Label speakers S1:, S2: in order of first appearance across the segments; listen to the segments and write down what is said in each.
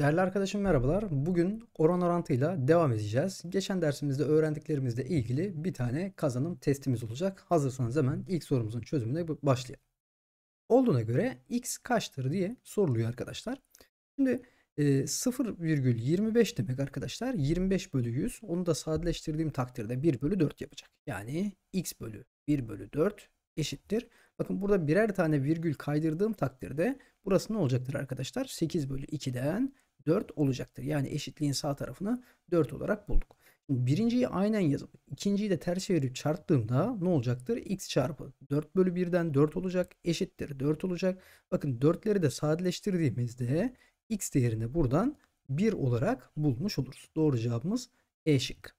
S1: Değerli arkadaşım merhabalar. Bugün oran orantıyla devam edeceğiz. Geçen dersimizde öğrendiklerimizle ilgili bir tane kazanım testimiz olacak. Hazırsanız hemen ilk sorumuzun çözümüne başlayalım. Olduğuna göre x kaçtır diye soruluyor arkadaşlar. Şimdi 0,25 e, demek arkadaşlar 25 bölü 100 onu da sadeleştirdiğim takdirde 1 bölü 4 yapacak. Yani x bölü 1 bölü 4 eşittir. Bakın burada birer tane virgül kaydırdığım takdirde burası ne olacaktır arkadaşlar? 8 bölü 2'den 4 olacaktır. Yani eşitliğin sağ tarafını 4 olarak bulduk. birinciyi aynen yazıp ikinciyi de ters çevirip çarptığımda ne olacaktır? x çarpı 4 bölü 1'den 4 olacak eşittir 4 olacak. Bakın 4'leri de sadeleştirdiğimizde x değerini buradan 1 olarak bulmuş oluruz. Doğru cevabımız E şık.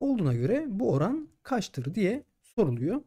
S1: Olduğuna göre bu oran kaçtır diye soruluyor.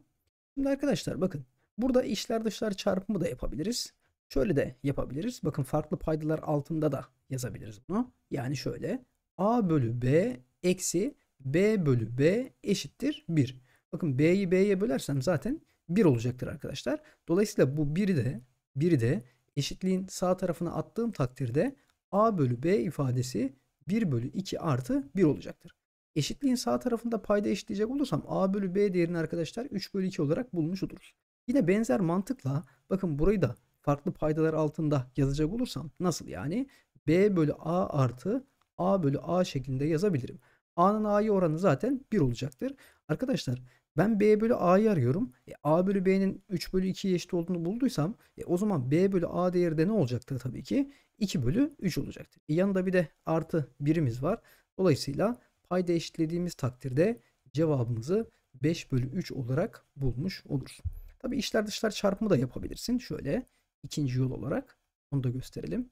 S1: Şimdi arkadaşlar bakın burada işler dışlar çarpımı da yapabiliriz. Şöyle de yapabiliriz. Bakın farklı paydalar altında da yazabiliriz bunu. Yani şöyle a bölü b eksi b bölü b eşittir 1. Bakın b'yi b'ye bölersem zaten 1 olacaktır arkadaşlar. Dolayısıyla bu 1'i de 1'i de eşitliğin sağ tarafına attığım takdirde a bölü b ifadesi 1 bölü 2 artı 1 olacaktır. Eşitliğin sağ tarafında payda eşitleyecek olursam a bölü b değerini arkadaşlar 3 bölü 2 olarak bulmuş oluruz. Yine benzer mantıkla bakın burayı da farklı paydalar altında yazacak olursam nasıl yani? B bölü A artı A bölü A şeklinde yazabilirim. A'nın A'yı oranı zaten 1 olacaktır. Arkadaşlar ben B bölü A'yı arıyorum. E, A bölü B'nin 3 bölü 2'ye eşit olduğunu bulduysam e, o zaman B bölü A değeri de ne olacaktır tabii ki? 2 bölü 3 olacaktır. E, yanında bir de artı birimiz var. Dolayısıyla payda eşitlediğimiz takdirde cevabımızı 5 bölü 3 olarak bulmuş olur. Tabii işler dışlar çarpımı da yapabilirsin. Şöyle ikinci yol olarak. Onu da gösterelim.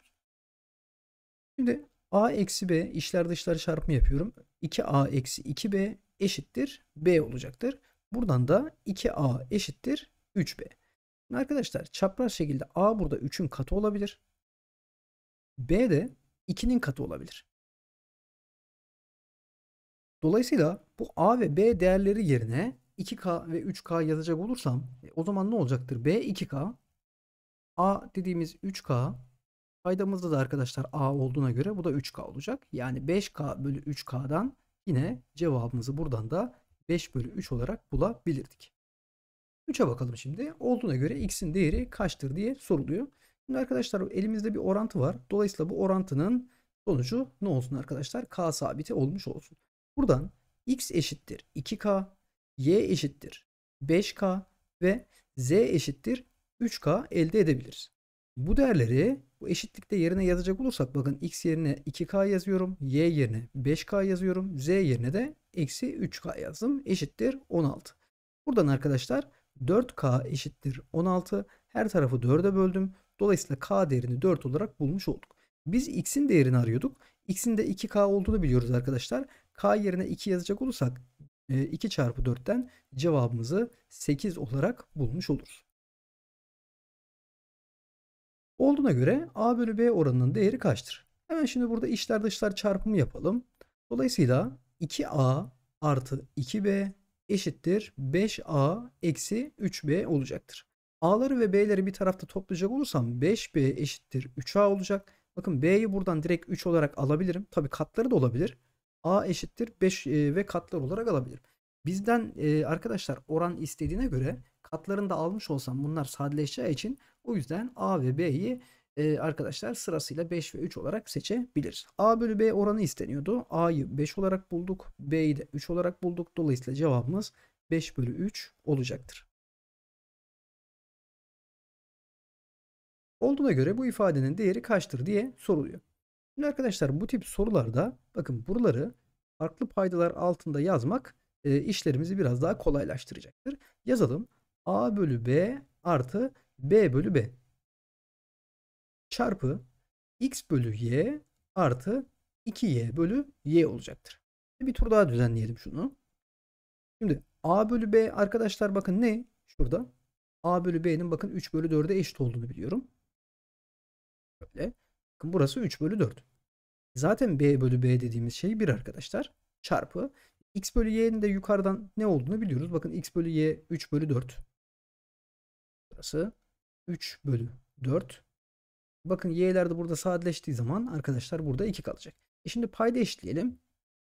S1: Şimdi a eksi b işler dışlar çarpımı yapıyorum. 2a eksi 2b eşittir b olacaktır. Buradan da 2a eşittir 3b. Şimdi arkadaşlar çapraz şekilde a burada 3'ün katı olabilir. b de 2'nin katı olabilir. Dolayısıyla bu a ve b değerleri yerine 2k ve 3k yazacak olursam e, o zaman ne olacaktır? b 2k A dediğimiz 3K Faydamızda da arkadaşlar A olduğuna göre bu da 3K olacak. Yani 5K bölü 3K'dan yine cevabımızı buradan da 5 bölü 3 olarak bulabilirdik. 3'e bakalım şimdi. Olduğuna göre x'in değeri kaçtır diye soruluyor. Şimdi arkadaşlar elimizde bir orantı var. Dolayısıyla bu orantının sonucu ne olsun arkadaşlar? K sabiti olmuş olsun. Buradan x eşittir 2K, y eşittir 5K ve z eşittir 3K elde edebiliriz. Bu değerleri bu eşitlikte yerine yazacak olursak bakın x yerine 2K yazıyorum. Y yerine 5K yazıyorum. Z yerine de eksi 3K yazdım. Eşittir 16. Buradan arkadaşlar 4K eşittir 16. Her tarafı 4'e böldüm. Dolayısıyla K değerini 4 olarak bulmuş olduk. Biz x'in değerini arıyorduk. X'in de 2K olduğunu biliyoruz arkadaşlar. K yerine 2 yazacak olursak 2 e, çarpı 4'ten cevabımızı 8 olarak bulmuş oluruz. Olduğuna göre A bölü B oranının değeri kaçtır? Hemen şimdi burada içler dışlar çarpımı yapalım. Dolayısıyla 2A artı 2B eşittir 5A eksi 3B olacaktır. A'ları ve B'leri bir tarafta toplayacak olursam 5B eşittir 3A olacak. Bakın B'yi buradan direkt 3 olarak alabilirim. Tabi katları da olabilir. A eşittir 5 e, ve katlar olarak alabilirim. Bizden e, arkadaşlar oran istediğine göre katlarını da almış olsam bunlar sadeleşeceği için o yüzden A ve B'yi e, arkadaşlar sırasıyla 5 ve 3 olarak seçebiliriz. A bölü B oranı isteniyordu. A'yı 5 olarak bulduk. B'yi de 3 olarak bulduk. Dolayısıyla cevabımız 5 bölü 3 olacaktır. Olduğuna göre bu ifadenin değeri kaçtır diye soruluyor. Şimdi arkadaşlar bu tip sorularda bakın buraları farklı paydalar altında yazmak e, işlerimizi biraz daha kolaylaştıracaktır. Yazalım. A bölü B artı B bölü B. Çarpı X bölü Y artı 2Y bölü Y olacaktır. E, bir tur daha düzenleyelim şunu. Şimdi A bölü B arkadaşlar bakın ne? Şurada. A bölü B'nin bakın 3 bölü 4'e eşit olduğunu biliyorum. Böyle. Bakın burası 3 bölü 4. Zaten B bölü B dediğimiz şey 1 arkadaşlar. Çarpı. X bölü Y'nin de yukarıdan ne olduğunu biliyoruz. Bakın X bölü Y 3 bölü 4 burası. 3 bölü 4. Bakın y'ler de burada sadeleştiği zaman arkadaşlar burada 2 kalacak. E şimdi payda eşitleyelim.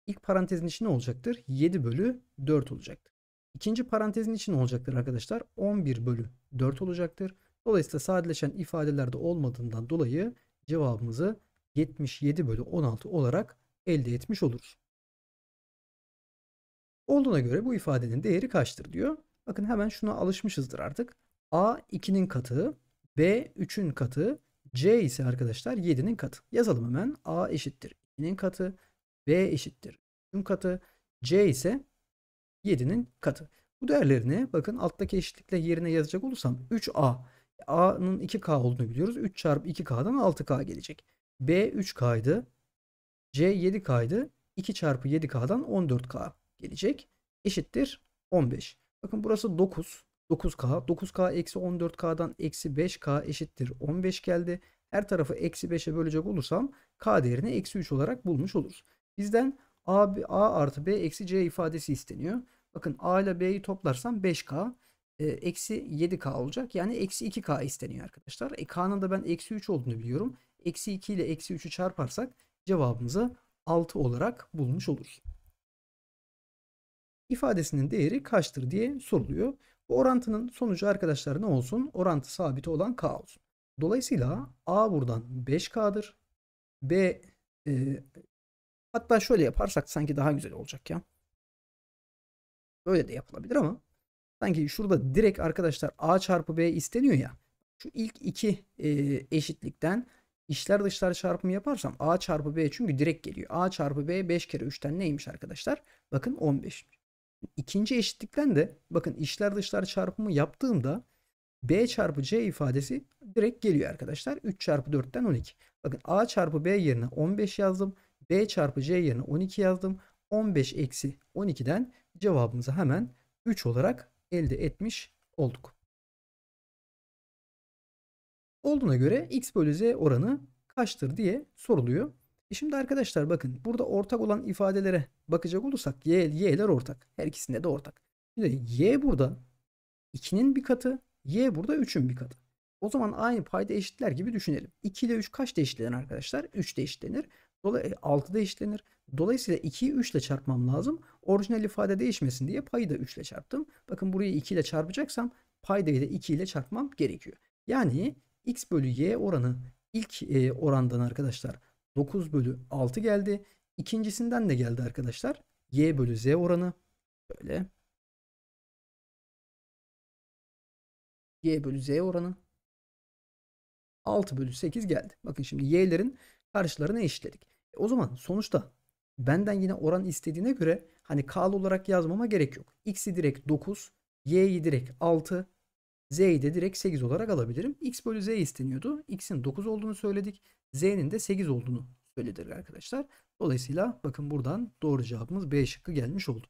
S1: İlk parantezin içi ne olacaktır? 7 bölü 4 olacaktır. İkinci parantezin içi ne olacaktır arkadaşlar? 11 bölü 4 olacaktır. Dolayısıyla sadeleşen ifadelerde olmadığından dolayı cevabımızı 77 bölü 16 olarak elde etmiş oluruz. Olduğuna göre bu ifadenin değeri kaçtır diyor. Bakın hemen şuna alışmışızdır artık. A 2'nin katı, B 3'ün katı, C ise arkadaşlar 7'nin katı. Yazalım hemen. A eşittir 2'nin katı, B eşittir 3'ün katı, C ise 7'nin katı. Bu değerlerini bakın alttaki eşitlikle yerine yazacak olursam 3A. A'nın 2K olduğunu biliyoruz. 3 çarpı 2K'dan 6K gelecek. B 3K'ydı. C 7K'ydı. 2 çarpı 7K'dan 14K gelecek. Eşittir 15. Bakın burası 9. 9K. 9K eksi 14K'dan eksi 5K eşittir 15 geldi. Her tarafı eksi 5'e bölecek olursam K değerini eksi 3 olarak bulmuş oluruz. Bizden A, A artı B eksi C ifadesi isteniyor. Bakın A ile B'yi toplarsam 5K e, eksi 7K olacak. Yani eksi 2K isteniyor arkadaşlar. E, K'nın da ben eksi 3 olduğunu biliyorum. Eksi 2 ile eksi 3'ü çarparsak cevabımızı 6 olarak bulmuş oluruz. İfadesinin değeri kaçtır diye soruluyor. Bu orantının sonucu arkadaşlar ne olsun? Orantı sabiti olan k olsun. Dolayısıyla a buradan 5k'dır. B e, hatta şöyle yaparsak sanki daha güzel olacak ya. Böyle de yapılabilir ama sanki şurada direkt arkadaşlar a çarpı b isteniyor ya. Şu ilk iki e, eşitlikten işler dışlar çarpımı yaparsam A çarpı B çünkü direkt geliyor. A çarpı B 5 kere 3'ten neymiş arkadaşlar? Bakın 15. İkinci eşitlikten de bakın işler dışlar çarpımı yaptığımda B çarpı C ifadesi direkt geliyor arkadaşlar. 3 çarpı 4'ten 12. Bakın A çarpı B yerine 15 yazdım. B çarpı C yerine 12 yazdım. 15 eksi 12'den cevabımızı hemen 3 olarak elde etmiş olduk. Olduğuna göre x bölü z oranı kaçtır diye soruluyor. E şimdi arkadaşlar bakın burada ortak olan ifadelere bakacak olursak y, y'ler ortak. Her ikisinde de ortak. Şimdi y burada 2'nin bir katı, y burada 3'ün bir katı. O zaman aynı payda eşitler gibi düşünelim. 2 ile 3 kaçta eşitlenir arkadaşlar? 3'te e, eşitlenir. dolayısıyla 6'da eşitlenir. Dolayısıyla 2'yi 3 ile çarpmam lazım. Orijinal ifade değişmesin diye payı da 3 ile çarptım. Bakın burayı 2 ile çarpacaksam paydayı da 2 ile çarpmam gerekiyor. Yani x bölü y oranı ilk e, orandan arkadaşlar 9 bölü 6 geldi. İkincisinden de geldi arkadaşlar. Y bölü Z oranı. Böyle. Y bölü Z oranı. 6 bölü 8 geldi. Bakın şimdi y'lerin karşılarını eşitledik. E o zaman sonuçta benden yine oran istediğine göre hani k'lı olarak yazmama gerek yok. x'i direkt 9, y'yi direkt 6, Z'yi de direkt 8 olarak alabilirim. X bölü Z isteniyordu. X'in 9 olduğunu söyledik. Z'nin de 8 olduğunu söyledik arkadaşlar. Dolayısıyla bakın buradan doğru cevabımız B şıkkı gelmiş oldu.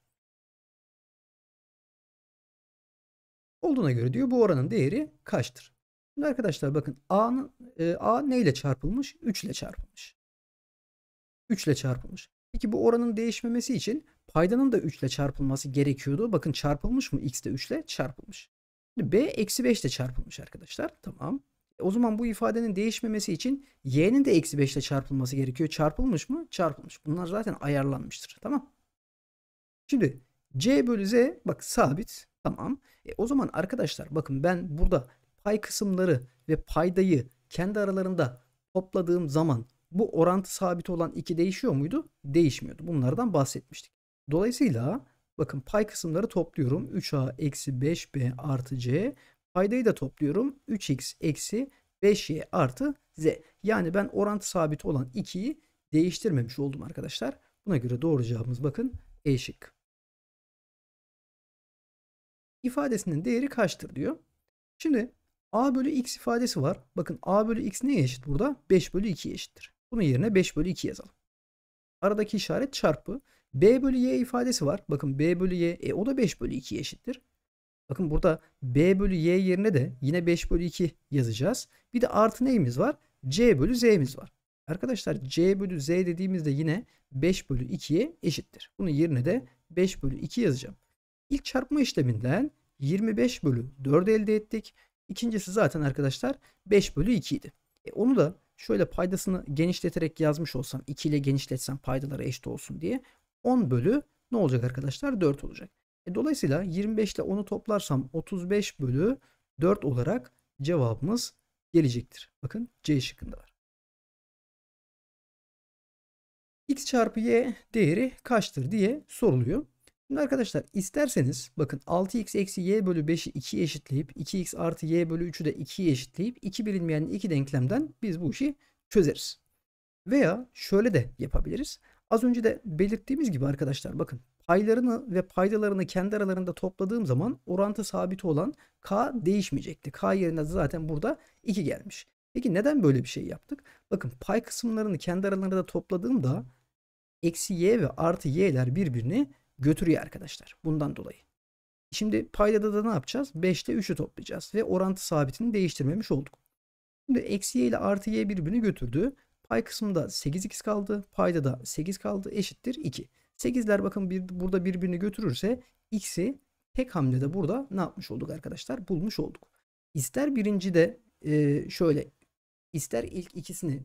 S1: Olduğuna göre diyor bu oranın değeri kaçtır? Şimdi arkadaşlar bakın A'nın e, A neyle çarpılmış? 3 ile çarpılmış. 3 ile çarpılmış. Peki bu oranın değişmemesi için paydanın da 3 ile çarpılması gerekiyordu. Bakın çarpılmış mı? X de 3 ile çarpılmış. B eksi 5 ile çarpılmış arkadaşlar. Tamam. E, o zaman bu ifadenin değişmemesi için y'nin de eksi 5 ile çarpılması gerekiyor. Çarpılmış mı? Çarpılmış. Bunlar zaten ayarlanmıştır. Tamam. Şimdi c bölü z bak sabit. Tamam. E, o zaman arkadaşlar bakın ben burada pay kısımları ve paydayı kendi aralarında topladığım zaman bu orantı sabit olan 2 değişiyor muydu? Değişmiyordu. Bunlardan bahsetmiştik. Dolayısıyla Bakın pay kısımları topluyorum. 3a eksi 5b artı c. Paydayı da topluyorum. 3x eksi 5y artı z. Yani ben orantı sabit olan 2'yi değiştirmemiş oldum arkadaşlar. Buna göre doğru cevabımız bakın E şık. İfadesinin değeri kaçtır diyor. Şimdi a bölü x ifadesi var. Bakın a bölü x neye eşit burada? 5 bölü 2 eşittir. Bunun yerine 5 bölü 2 yazalım. Aradaki işaret çarpı. B bölü Y ifadesi var. Bakın B bölü Y e, o da 5 bölü 2 eşittir. Bakın burada B bölü Y yerine de yine 5 bölü 2 yazacağız. Bir de artı neyimiz var? C bölü Z'miz var. Arkadaşlar C bölü Z dediğimizde yine 5 bölü 2'ye eşittir. Bunun yerine de 5 bölü 2 yazacağım. İlk çarpma işleminden 25 bölü 4 elde ettik. İkincisi zaten arkadaşlar 5 bölü 2 idi. E onu da şöyle paydasını genişleterek yazmış olsam 2 ile genişletsem paydaları eşit olsun diye 10 bölü ne olacak arkadaşlar? 4 olacak. E, dolayısıyla 25 ile 10'u toplarsam 35 bölü 4 olarak cevabımız gelecektir. Bakın C şıkkında var. X çarpı Y değeri kaçtır diye soruluyor. Şimdi arkadaşlar isterseniz bakın 6x eksi y bölü 5'i 2'ye eşitleyip 2x artı y bölü 3'ü de 2'ye eşitleyip 2 bilinmeyen iki denklemden biz bu işi çözeriz. Veya şöyle de yapabiliriz. Az önce de belirttiğimiz gibi arkadaşlar bakın paylarını ve paydalarını kendi aralarında topladığım zaman orantı sabit olan k değişmeyecekti. K yerine zaten burada 2 gelmiş. Peki neden böyle bir şey yaptık? Bakın pay kısımlarını kendi aralarında topladığımda eksi y ve artı y'ler birbirini götürüyor arkadaşlar. Bundan dolayı. Şimdi paydada da ne yapacağız? 5 ile 3'ü toplayacağız ve orantı sabitini değiştirmemiş olduk. Şimdi eksi y ile artı y birbirini götürdü. Pay kısmında 8 x kaldı. Payda da 8 kaldı. Eşittir 2. 8'ler bakın bir, burada birbirini götürürse x'i tek hamlede burada ne yapmış olduk arkadaşlar? Bulmuş olduk. İster birinci de e, şöyle ister ilk ikisini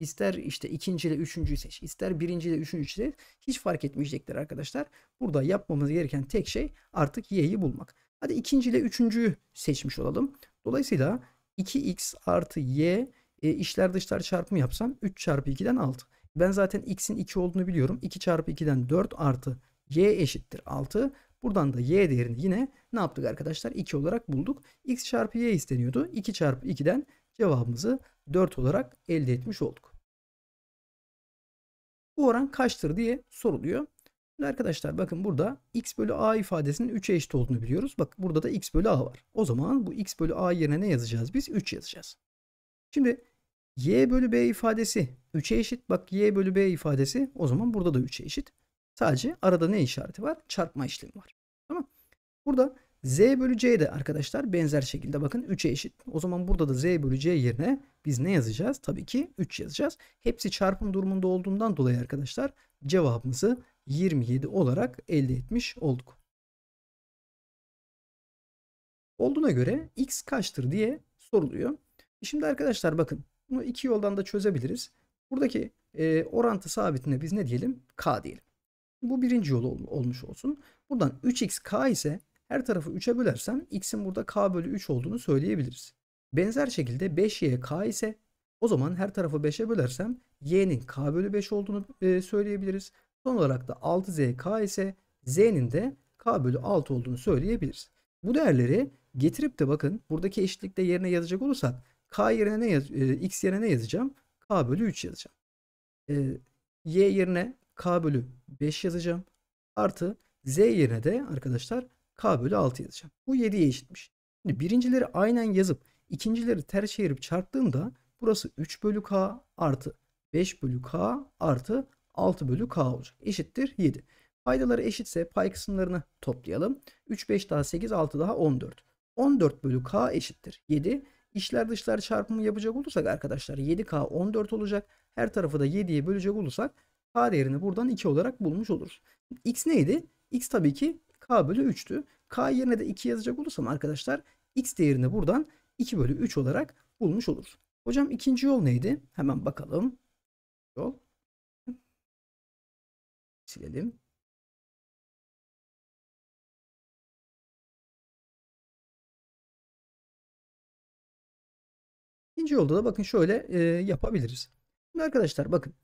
S1: ister işte ikinci ile üçüncüyü seç ister birinci ile üçüncüyü seç hiç fark etmeyecektir arkadaşlar. Burada yapmamız gereken tek şey artık y'yi bulmak. Hadi ikinci ile üçüncüyü seçmiş olalım. Dolayısıyla 2x artı y e, işler dışlar çarpımı yapsam 3 çarpı 2'den 6. Ben zaten x'in 2 olduğunu biliyorum. 2 çarpı 2'den 4 artı y eşittir 6. Buradan da y değerini yine ne yaptık arkadaşlar? 2 olarak bulduk. x çarpı y isteniyordu. 2 çarpı 2'den cevabımızı 4 olarak elde etmiş olduk. Bu oran kaçtır diye soruluyor. Şimdi arkadaşlar bakın burada x bölü a ifadesinin 3'e eşit olduğunu biliyoruz. Bak burada da x bölü a var. O zaman bu x bölü a yerine ne yazacağız? Biz 3 yazacağız. Şimdi y bölü b ifadesi 3'e eşit. Bak y bölü b ifadesi o zaman burada da 3'e eşit. Sadece arada ne işareti var? Çarpma işlemi var. Tamam. Burada z bölü c de arkadaşlar benzer şekilde bakın 3'e eşit. O zaman burada da z bölü c yerine biz ne yazacağız? Tabii ki 3 yazacağız. Hepsi çarpım durumunda olduğundan dolayı arkadaşlar cevabımızı 27 olarak elde etmiş olduk. Olduğuna göre x kaçtır diye soruluyor. Şimdi arkadaşlar bakın bunu iki yoldan da çözebiliriz. Buradaki e, orantı sabitine biz ne diyelim? K diyelim. Bu birinci yol ol, olmuş olsun. Buradan 3xk ise her tarafı 3'e bölersem x'in burada k bölü 3 olduğunu söyleyebiliriz. Benzer şekilde 5y'k ise o zaman her tarafı 5'e bölersem y'nin k bölü 5 olduğunu e, söyleyebiliriz. Son olarak da 6zk ise z'nin de k bölü 6 olduğunu söyleyebiliriz. Bu değerleri getirip de bakın buradaki eşitlikte yerine yazacak olursak K yerine ne yaz e, X yerine ne yazacağım? K bölü 3 yazacağım. E, y yerine K bölü 5 yazacağım. Artı Z yerine de arkadaşlar K bölü 6 yazacağım. Bu 7'ye eşitmiş. Şimdi birincileri aynen yazıp ikincileri ters çevirip çarptığımda burası 3 bölü K artı 5 bölü K artı 6 bölü K olacak. Eşittir 7. Paydaları eşitse pay kısımlarını toplayalım. 3, 5 daha 8, 6 daha 14. 14 bölü K eşittir 7. İşler dışlar çarpımı yapacak olursak arkadaşlar 7K 14 olacak. Her tarafı da 7'ye bölecek olursak K değerini buradan 2 olarak bulmuş oluruz. X neydi? X tabii ki K bölü 3'tü. K yerine de 2 yazacak olursam arkadaşlar X değerini buradan 2 bölü 3 olarak bulmuş oluruz. Hocam ikinci yol neydi? Hemen bakalım. Yol. Silelim. İkinci yolda da bakın şöyle e, yapabiliriz. Şimdi arkadaşlar bakın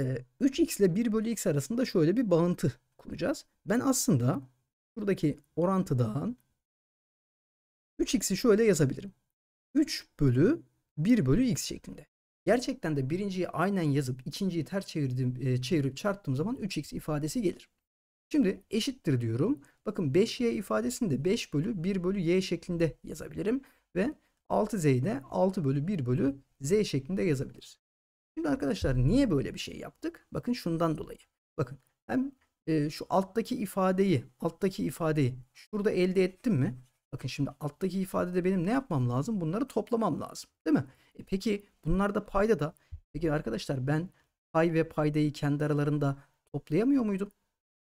S1: e, 3x ile 1 bölü x arasında şöyle bir bağıntı kuracağız. Ben aslında buradaki orantıdan 3x'i şöyle yazabilirim. 3 bölü 1 bölü x şeklinde. Gerçekten de birinciyi aynen yazıp ikinciyi ters çevirdim, e, çevirip çarptığım zaman 3x ifadesi gelir. Şimdi eşittir diyorum. Bakın 5y ifadesini de 5 bölü 1 bölü y şeklinde yazabilirim. Ve 6z'yi de 6 bölü 1 bölü z şeklinde yazabiliriz. Şimdi arkadaşlar niye böyle bir şey yaptık? Bakın şundan dolayı. Bakın hem e, şu alttaki ifadeyi, alttaki ifadeyi şurada elde ettim mi? Bakın şimdi alttaki ifadede benim ne yapmam lazım? Bunları toplamam lazım. Değil mi? E, peki bunlar da payda da. Peki arkadaşlar ben pay ve paydayı kendi aralarında toplayamıyor muydum?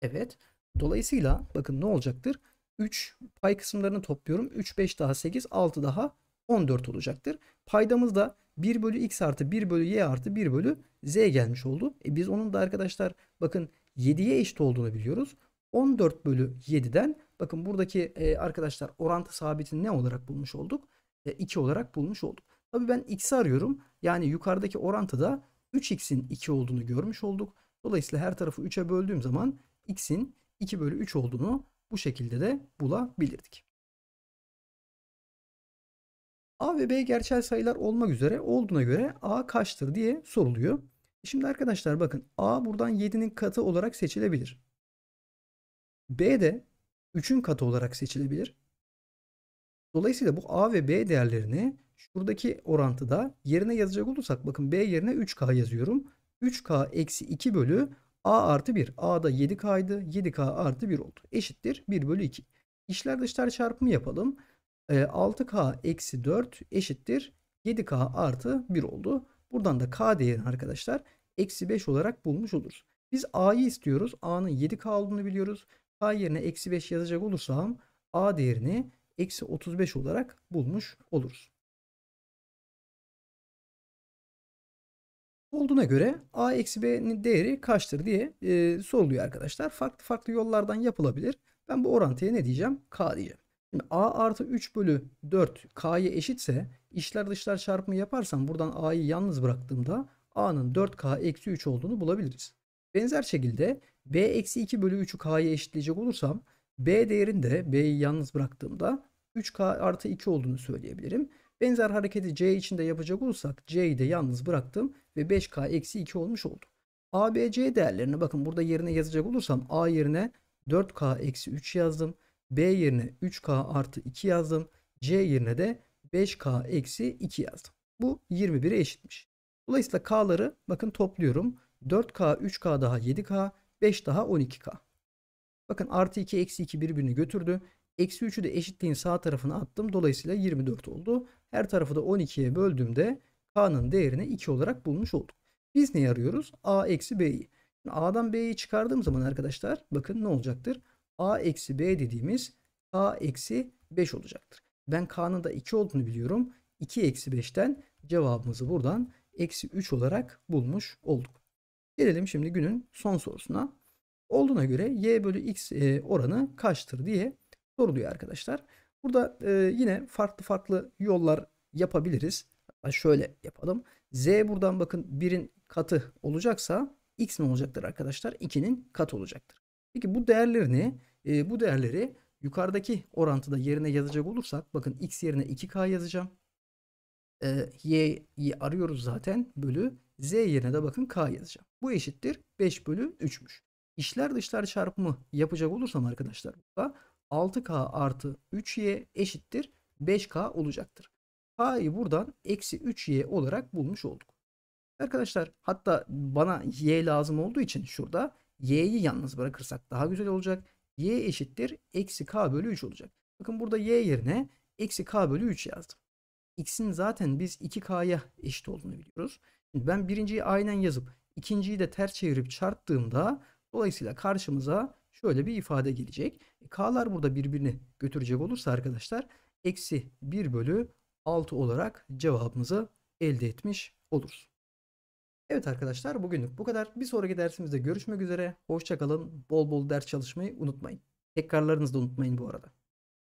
S1: Evet. Dolayısıyla bakın ne olacaktır? 3 pay kısımlarını topluyorum. 3, 5 daha 8, 6 daha 14 olacaktır. Paydamız da 1 bölü x artı 1 bölü y artı 1 bölü z gelmiş oldu. E biz onun da arkadaşlar bakın 7'ye eşit olduğunu biliyoruz. 14 bölü 7'den bakın buradaki e, arkadaşlar orantı sabitini ne olarak bulmuş olduk? E, 2 olarak bulmuş olduk. Tabi ben x'i arıyorum. Yani yukarıdaki orantıda 3x'in 2 olduğunu görmüş olduk. Dolayısıyla her tarafı 3'e böldüğüm zaman x'in 2 bölü 3 olduğunu bu şekilde de bulabilirdik. A ve B gerçel sayılar olmak üzere olduğuna göre A kaçtır diye soruluyor. Şimdi arkadaşlar bakın A buradan 7'nin katı olarak seçilebilir. B de 3'ün katı olarak seçilebilir. Dolayısıyla bu A ve B değerlerini şuradaki orantıda yerine yazacak olursak bakın B yerine 3K yazıyorum. 3K eksi 2 bölü A artı 1. A da 7K'ydı. 7K artı 1 oldu. Eşittir 1 bölü 2. İşler dışlar çarpımı yapalım. 6K ee, eksi 4 eşittir 7K artı 1 oldu. Buradan da K değerini arkadaşlar eksi 5 olarak bulmuş oluruz. Biz A'yı istiyoruz. A'nın 7K olduğunu biliyoruz. K yerine eksi 5 yazacak olursam A değerini eksi 35 olarak bulmuş oluruz. Olduğuna göre A eksi B'nin değeri kaçtır diye e, soruluyor arkadaşlar. Farklı farklı yollardan yapılabilir. Ben bu orantıya ne diyeceğim? K diyeceğim. Şimdi a artı 3 bölü 4 k'ya eşitse işler dışlar çarpımı yaparsam buradan a'yı yalnız bıraktığımda a'nın 4k eksi 3 olduğunu bulabiliriz. Benzer şekilde b eksi 2 bölü 3'ü k'ya eşitleyecek olursam b değerinde b'yi yalnız bıraktığımda 3k artı 2 olduğunu söyleyebilirim. Benzer hareketi c için de yapacak olursak c'yi de yalnız bıraktım ve 5k eksi 2 olmuş oldu. a b c değerlerine bakın burada yerine yazacak olursam a yerine 4k eksi 3 yazdım. B yerine 3K artı 2 yazdım. C yerine de 5K eksi 2 yazdım. Bu 21'e eşitmiş. Dolayısıyla K'ları bakın topluyorum. 4K, 3K daha 7K, 5 daha 12K. Bakın artı 2, eksi 2 birbirini götürdü. Eksi 3'ü de eşitliğin sağ tarafına attım. Dolayısıyla 24 oldu. Her tarafı da 12'ye böldüğümde K'nın değerini 2 olarak bulmuş olduk. Biz ne arıyoruz? A eksi B'yi. A'dan B'yi çıkardığım zaman arkadaşlar bakın ne olacaktır? a eksi b dediğimiz a eksi 5 olacaktır. Ben k'nın da 2 olduğunu biliyorum. 2 eksi 5'ten cevabımızı buradan eksi 3 olarak bulmuş olduk. Gelelim şimdi günün son sorusuna. Olduğuna göre y bölü x e, oranı kaçtır diye soruluyor arkadaşlar. Burada e, yine farklı farklı yollar yapabiliriz. Hatta şöyle yapalım. z buradan bakın 1'in katı olacaksa x ne olacaktır arkadaşlar? 2'nin katı olacaktır. Peki bu değerlerini e, ee, bu değerleri yukarıdaki orantıda yerine yazacak olursak bakın x yerine 2k yazacağım. E, y'yi arıyoruz zaten bölü z yerine de bakın k yazacağım. Bu eşittir 5 bölü 3'müş. İşler dışlar çarpımı yapacak olursam arkadaşlar burada 6k artı 3y eşittir 5k olacaktır. k'yı buradan eksi 3y olarak bulmuş olduk. Arkadaşlar hatta bana y lazım olduğu için şurada y'yi yalnız bırakırsak daha güzel olacak. y eşittir eksi k bölü 3 olacak. Bakın burada y yerine eksi k bölü 3 yazdım. x'in zaten biz 2k'ya eşit olduğunu biliyoruz. Şimdi ben birinciyi aynen yazıp ikinciyi de ters çevirip çarptığımda dolayısıyla karşımıza şöyle bir ifade gelecek. E, k'lar burada birbirini götürecek olursa arkadaşlar eksi 1 bölü 6 olarak cevabımızı elde etmiş oluruz. Evet arkadaşlar bugünlük bu kadar. Bir sonraki dersimizde görüşmek üzere. Hoşçakalın. Bol bol ders çalışmayı unutmayın. Tekrarlarınızı da unutmayın bu arada.